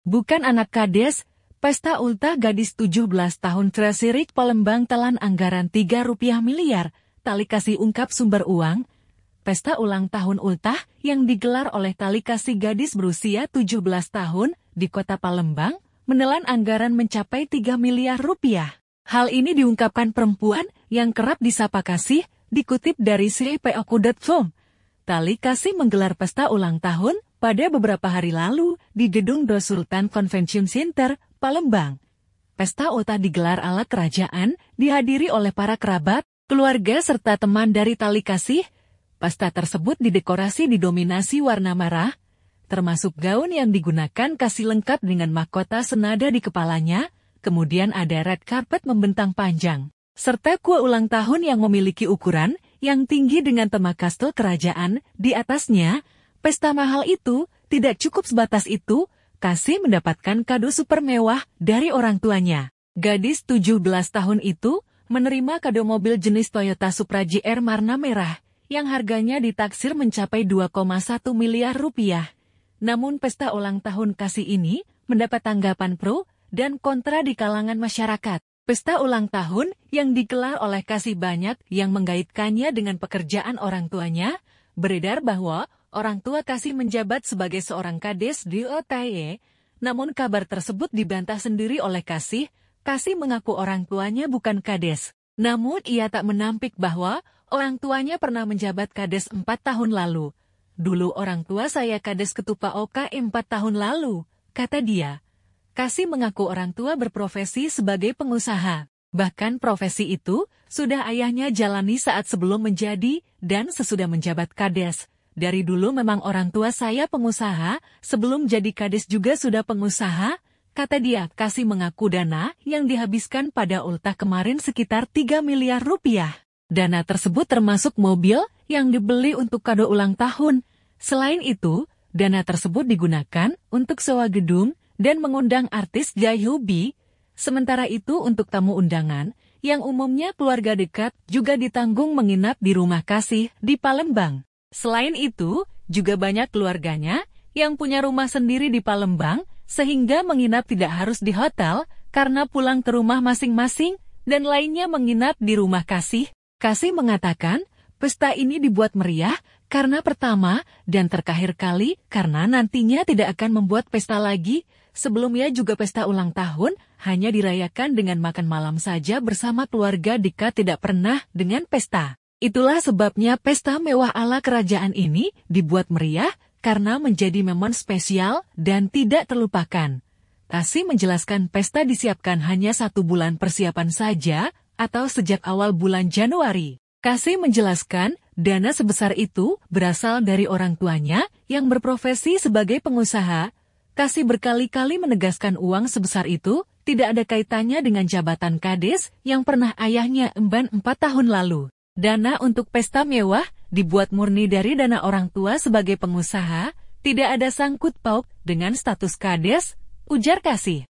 Bukan anak kades, pesta ultah gadis 17 tahun Tresirik Palembang telan anggaran 3 rupiah miliar, tali kasih ungkap sumber uang, pesta ulang tahun ultah yang digelar oleh tali kasih gadis berusia 17 tahun di kota Palembang, menelan anggaran mencapai 3 miliar rupiah. Hal ini diungkapkan perempuan yang kerap disapa kasih, dikutip dari cpo.com. Tali kasih menggelar pesta ulang tahun pada beberapa hari lalu, di gedung Do Sultan Convention Center, Palembang, pesta ota digelar ala kerajaan, dihadiri oleh para kerabat, keluarga serta teman dari tali kasih. Pesta tersebut didekorasi didominasi warna merah, termasuk gaun yang digunakan kasih lengkap dengan mahkota senada di kepalanya, kemudian ada red carpet membentang panjang, serta kue ulang tahun yang memiliki ukuran yang tinggi dengan tema kastel kerajaan di atasnya, Pesta mahal itu tidak cukup sebatas itu, Kasih mendapatkan kado super mewah dari orang tuanya. Gadis 17 tahun itu menerima kado mobil jenis Toyota Supra GR warna merah yang harganya ditaksir mencapai 2,1 miliar rupiah. Namun pesta ulang tahun Kasih ini mendapat tanggapan pro dan kontra di kalangan masyarakat. Pesta ulang tahun yang digelar oleh Kasih banyak yang menggaitkannya dengan pekerjaan orang tuanya, beredar bahwa orang tua Kasih menjabat sebagai seorang kades di Otaye. namun kabar tersebut dibantah sendiri oleh Kasih, Kasih mengaku orang tuanya bukan kades. Namun ia tak menampik bahwa orang tuanya pernah menjabat kades 4 tahun lalu. Dulu orang tua saya kades ketupa Oka empat tahun lalu, kata dia. Kasih mengaku orang tua berprofesi sebagai pengusaha. Bahkan profesi itu sudah ayahnya jalani saat sebelum menjadi dan sesudah menjabat kades. Dari dulu memang orang tua saya pengusaha, sebelum jadi kades juga sudah pengusaha, kata dia kasih mengaku dana yang dihabiskan pada ultah kemarin sekitar 3 miliar rupiah. Dana tersebut termasuk mobil yang dibeli untuk kado ulang tahun. Selain itu, dana tersebut digunakan untuk sewa gedung dan mengundang artis Jaihubi. Sementara itu untuk tamu undangan, yang umumnya keluarga dekat juga ditanggung menginap di rumah kasih di Palembang. Selain itu, juga banyak keluarganya yang punya rumah sendiri di Palembang sehingga menginap tidak harus di hotel karena pulang ke rumah masing-masing dan lainnya menginap di rumah Kasih. Kasih mengatakan, pesta ini dibuat meriah karena pertama dan terakhir kali karena nantinya tidak akan membuat pesta lagi. Sebelumnya juga pesta ulang tahun hanya dirayakan dengan makan malam saja bersama keluarga Dika tidak pernah dengan pesta. Itulah sebabnya pesta mewah ala kerajaan ini dibuat meriah karena menjadi momen spesial dan tidak terlupakan. Tasi menjelaskan pesta disiapkan hanya satu bulan persiapan saja atau sejak awal bulan Januari. Kasih menjelaskan dana sebesar itu berasal dari orang tuanya yang berprofesi sebagai pengusaha. Kasih berkali-kali menegaskan uang sebesar itu tidak ada kaitannya dengan jabatan kades yang pernah ayahnya emban empat tahun lalu. Dana untuk pesta mewah dibuat murni dari dana orang tua sebagai pengusaha, tidak ada sangkut paut dengan status kades, ujar Kasih.